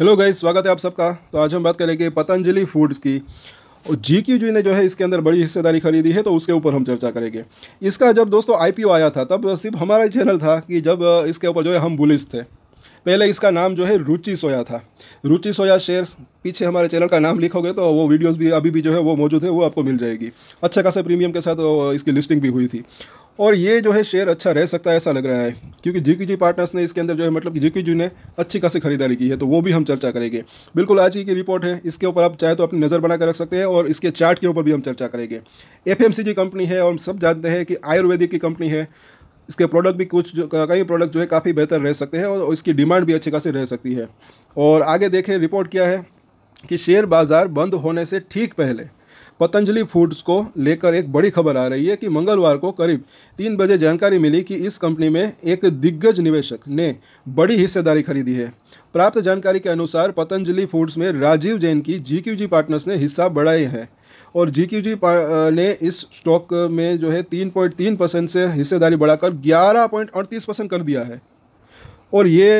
hello guys स्वागत है आप सबका तो आज हम बात करेंगे पतंजलि फूड्स की और जी क्यू जी ने जो है इसके अंदर बड़ी हिस्सेदारी खरीदी है तो उसके ऊपर हम चर्चा करेंगे इसका जब दोस्तों आईपीओ आया था तब सिर्फ हमारा ही चैनल था कि जब इसके ऊपर जो है हम बुलिस थे पहले इसका नाम जो है रुचि सोया था रुचि सोया शेयर्स पीछे हमारे चैनल का नाम लिखोगे तो वो वीडियोस भी अभी भी जो है वो मौजूद है वो आपको मिल जाएगी अच्छे खासा प्रीमियम के साथ इसकी लिस्टिंग भी हुई थी और ये जो है शेयर अच्छा रह सकता है ऐसा लग रहा है क्योंकि जी जी पार्टनर्स ने इसके अंदर जो है मतलब कि जी जी ने अच्छी खासी खरीदारी की है तो वो भी हम चर्चा करेंगे बिल्कुल आज की रिपोर्ट है इसके ऊपर आप चाहे तो अपनी नज़र बनाकर रख सकते हैं और इसके चार्ट के ऊपर भी हम चर्चा करेंगे एफ कंपनी है और हम सब जानते हैं कि आयुर्वेदिक की कंपनी है इसके प्रोडक्ट भी कुछ कई प्रोडक्ट जो है काफ़ी बेहतर रह सकते हैं और इसकी डिमांड भी अच्छी खासी रह सकती है और आगे देखें रिपोर्ट क्या है कि शेयर बाज़ार बंद होने से ठीक पहले पतंजलि फूड्स को लेकर एक बड़ी खबर आ रही है कि मंगलवार को करीब तीन बजे जानकारी मिली कि इस कंपनी में एक दिग्गज निवेशक ने बड़ी हिस्सेदारी खरीदी है प्राप्त जानकारी के अनुसार पतंजलि फूड्स में राजीव जैन की जी पार्टनर्स ने हिस्सा बढ़ाई है और जी ने इस स्टॉक में जो है तीन पॉइंट तीन परसेंट से हिस्सेदारी बढ़ाकर ग्यारह पॉइंट अड़तीस परसेंट कर दिया है और ये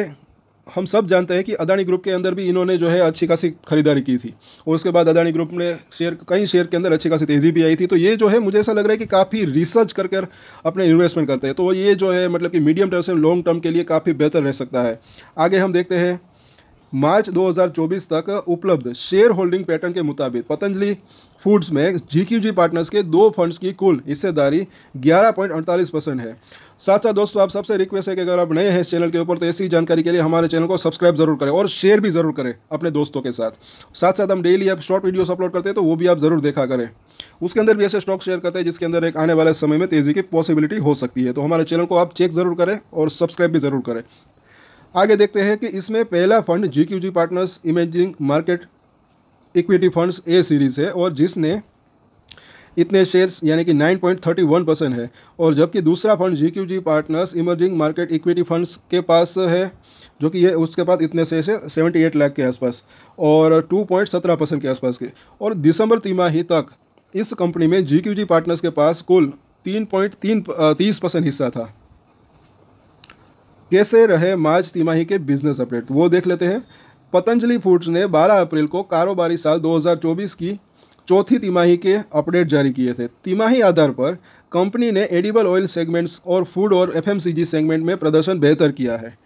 हम सब जानते हैं कि अदानी ग्रुप के अंदर भी इन्होंने जो है अच्छी खासी खरीदारी की थी और उसके बाद अदानी ग्रुप ने शेयर कई शेयर के अंदर अच्छी खासी तेज़ी भी आई थी तो ये जो है मुझे ऐसा लग रहा है कि काफ़ी रिसर्च कर कर अपने इन्वेस्टमेंट करते हैं तो ये जो है मतलब कि मीडियम टर्म से लॉन्ग टर्म के लिए काफ़ी बेहतर रह सकता है आगे हम देखते हैं मार्च 2024 तक उपलब्ध शेयर होल्डिंग पैटर्न के मुताबिक पतंजलि फूड्स में जी पार्टनर्स के दो फंड्स की कुल हिस्सेदारी 11.48 परसेंट है साथ साथ दोस्तों आप सबसे रिक्वेस्ट है कि अगर आप नए हैं इस चैनल के ऊपर तो ऐसी जानकारी के लिए हमारे चैनल को सब्सक्राइब जरूर करें और शेयर भी जरूर करें अपने दोस्तों के साथ साथ साथ हम डेली आप शॉर्ट वीडियोस अपलोड करते हैं तो वो भी आप जरूर देखा करें उसके अंदर भी ऐसे स्टॉक शेयर करते हैं जिसके अंदर एक आने वाले समय में तेज़ी की पॉसिबिलिटी हो सकती है तो हमारे चैनल को आप चेक जरूर करें और सब्सक्राइब भी जरूर करें आगे देखते हैं कि इसमें पहला fund G Q G partners emerging market equity funds A series है और जिसने इतने शेयर्स यानी कि 9.31 परसेंट है और जबकि दूसरा fund G Q G partners emerging market equity funds के पास है जो कि ये उसके पास इतने शेयर्स है सेवेंटी एट लाख के आसपास और टू पॉइंट सत्रह परसेंट के आसपास के और दिसंबर तिमाही तक इस कंपनी में जी क्यू जी पार्टनर्स के पास कुल तीन पॉइंट तीन तीस परसेंट हिस्सा था कैसे रहे मार्च तिमाही के बिजनेस अपडेट वो देख लेते हैं पतंजलि फूड्स ने 12 अप्रैल को कारोबारी साल 2024 की चौथी तिमाही के अपडेट जारी किए थे तिमाही आधार पर कंपनी ने एडिबल ऑयल सेगमेंट्स और फूड और एफएमसीजी सेगमेंट में प्रदर्शन बेहतर किया है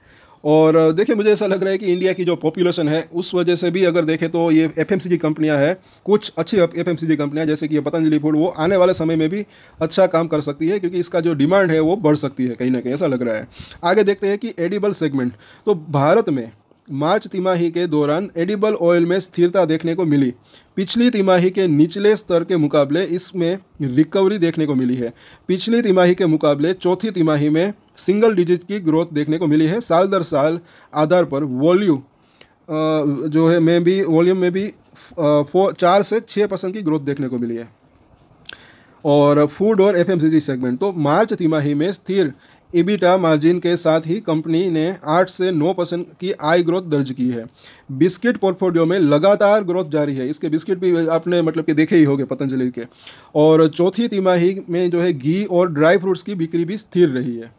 और देखिए मुझे ऐसा लग रहा है कि इंडिया की जो पॉपुलेशन है उस वजह से भी अगर देखें तो ये एफ की कंपनियाँ हैं कुछ अच्छी एफ एम कंपनियाँ जैसे कि ये पतंजलि फूड वो आने वाले समय में भी अच्छा काम कर सकती है क्योंकि इसका जो डिमांड है वो बढ़ सकती है कहीं ना कहीं ऐसा लग रहा है आगे देखते हैं कि एडिबल सेगमेंट तो भारत में मार्च तिमाही के दौरान एडिबल ऑयल में स्थिरता देखने को मिली पिछली तिमाही के निचले स्तर के मुकाबले इसमें रिकवरी देखने को मिली है पिछली तिमाही के मुकाबले चौथी तिमाही में सिंगल डिजिट की ग्रोथ देखने को मिली है साल दर साल आधार पर वॉल्यूम जो है में भी वॉल्यूम में भी फोर चार से छः परसेंट की ग्रोथ देखने को मिली है और फूड और एफ सेगमेंट तो मार्च तिमाही में स्थिर इबिटा मार्जिन के साथ ही कंपनी ने 8 से 9 परसेंट की आय ग्रोथ दर्ज की है बिस्किट पोर्टफोलियो में लगातार ग्रोथ जारी है इसके बिस्किट भी आपने मतलब कि देखे ही होंगे पतंजलि के और चौथी तिमाही में जो है घी और ड्राई फ्रूट्स की बिक्री भी स्थिर रही है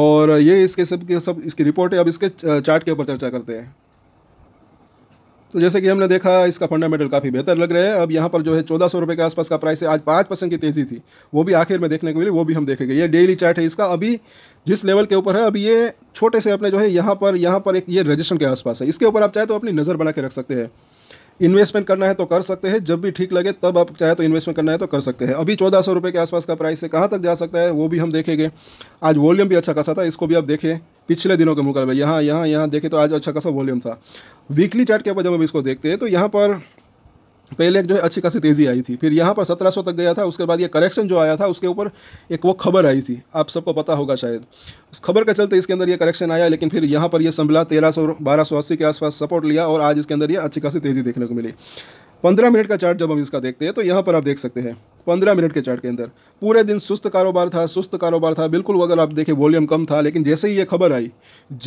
और ये इसके सब के सब इसकी रिपोर्ट है अब इसके चार्ट के ऊपर चर्चा करते हैं तो जैसे कि हमने देखा इसका फंडामेंटल काफ़ी बेहतर लग रहा है अब यहाँ पर जो है चौदह सौ रुपये के आसपास का प्राइस है आज पाँच परसेंट की तेज़ी थी वो भी आखिर में देखने को मिली वो भी हम देखेंगे ये डेली चार्ट है इसका अभी जिस लेवल के ऊपर है अभी ये छोटे से अपने जो है यहाँ पर यहाँ पर एक ये रजिस्टर के आसपास है इसके ऊपर आप चाहे तो अपनी नज़र बना के रख सकते हैं इन्वेस्टमेंट करना है तो कर सकते हैं जब भी ठीक लगे तब आप चाहे तो इन्वेस्टमेंट करना है तो कर सकते हैं अभी चौदह सौ रुपये के आसपास का प्राइस है कहाँ तक जा सकता है वो भी हम देखेंगे आज वॉल्यूम भी अच्छा खासा था इसको भी आप देखें पिछले दिनों के मुकाबले यहाँ यहाँ यहाँ देखें तो आज अच्छा खासा वॉल्यूम था वीकली चार्ट के ऊपर जब हम इसको देखते हैं तो यहाँ पर पहले एक जो है अच्छी खासी तेज़ी आई थी फिर यहाँ पर 1700 तक गया था उसके बाद ये करेक्शन जो आया था उसके ऊपर एक वो खबर आई थी आप सबको पता होगा शायद उस खबर के चलते इसके अंदर ये करेक्शन आया लेकिन फिर यहाँ पर ये संभला तेरह सौ के आसपास सपोर्ट लिया और आज इसके अंदर ये अच्छी खासी तेज़ी देखने को मिली पंद्रह मिनट का चार्ट जब हम इसका देखते हैं तो यहाँ पर आप देख सकते हैं पंद्रह मिनट के चार्ट के अंदर पूरे दिन सुस्त कारोबार था सुस्त कारोबार था बिल्कुल अगर आप देखें वॉल्यूम कम था लेकिन जैसे ही ये खबर आई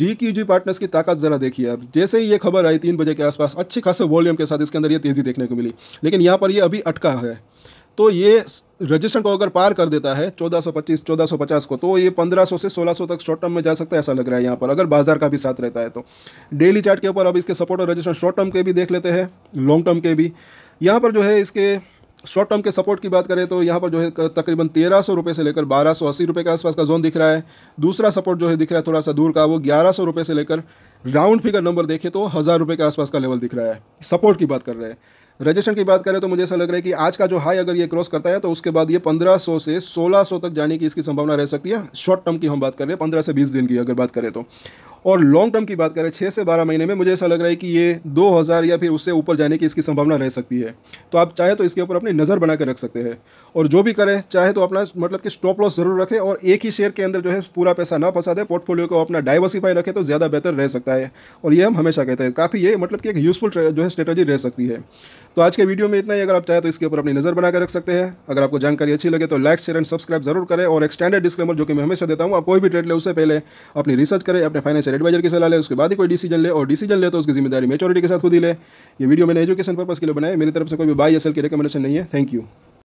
जी की जी पार्टनर्स की ताकत ज़रा देखिए आप जैसे ही ये खबर आई तीन बजे के आसपास अच्छे खासे वॉल्यूम के साथ इसके अंदर ये तेज़ी देखने को मिली लेकिन यहाँ पर ये अभी अटका है तो ये रजिस्टर को अगर पार कर देता है 1425, 1450 को तो ये 1500 से 1600 तक शॉर्ट टर्म में जा सकता है ऐसा लग रहा है यहाँ पर अगर बाजार का भी साथ रहता है तो डेली चार्ट के ऊपर अब इसके सपोर्ट और रजिस्टर शॉर्ट टर्म के भी देख लेते हैं लॉन्ग टर्म के भी यहाँ पर जो है इसके शॉर्ट टर्म के सपोर्ट की बात करें तो यहाँ पर जो है तकरीबन तेरह सौ रुपये से लेकर बारह सौ अस्सी रुपये के आसपास का जोन दिख रहा है दूसरा सपोर्ट जो है दिख रहा है थोड़ा सा दूर का वो ग्यारह सौ रुपये से लेकर राउंड फिगर नंबर देखें तो हज़ार रुपये के आसपास का लेवल दिख रहा है सपोर्ट की बात कर रहे हैं रजिस्ट्रेशन की बात करें तो मुझे ऐसा लग रहा है कि आज का जो हाई अगर ये क्रॉस करता है तो उसके बाद ये 1500 से 1600 तक जाने की इसकी संभावना रह सकती है शॉर्ट टर्म की हम बात कर रहे हैं पंद्रह से बीस दिन की अगर बात करें तो और लॉन्ग टर्म की बात करें छः से बारह महीने में मुझे ऐसा लग रहा है कि ये दो या फिर उससे ऊपर जाने की इसकी संभावना रह सकती है तो आप चाहे तो इसके ऊपर अपनी नज़र बना रख सकते हैं और जो भी करें चाहे तो अपना मतलब कि स्टॉप लॉस ज़रूर रखें और एक ही शेयर के अंदर जो है पूरा पैसा ना फंसा दे पोर्टफोलियो को अपना डाइवर्सिफाई रखें तो ज़्यादा बेहतर रह सकता है जाए और ये हम हमेशा कहते हैं काफ़ी ये मतलब कि एक यूज़फुल जो है स्ट्रेटजी रह सकती है तो आज के वीडियो में इतना ही अगर आप चाहें तो इसके ऊपर अपनी नज़र बनाकर रख सकते हैं अगर आपको जानकारी अच्छी लगे तो लाइक शेयर एंड सब्सक्राइब जरूर करें और एक स्टैंडर्ड डिस्क्लेमर जो कि मैं हमेशा देता हूँ आप कोई भी ट्रेड ले उससे पहले अपनी रिसर्च करें अपने फाइनेंशियल एडवाइजर की सलाह लें उसके बाद ही कोई डिसीजन ले और डिसीजन ले तो उसकी जिम्मेदारी मेचोरिटी के साथ खुद ही ले ये वीडियो मैंने एजुकेशन पर्पज़ के लिए बनाया मेरी तरफ से कोई भी बाई असल की रिकमेंडेशन नहीं है थैंक यू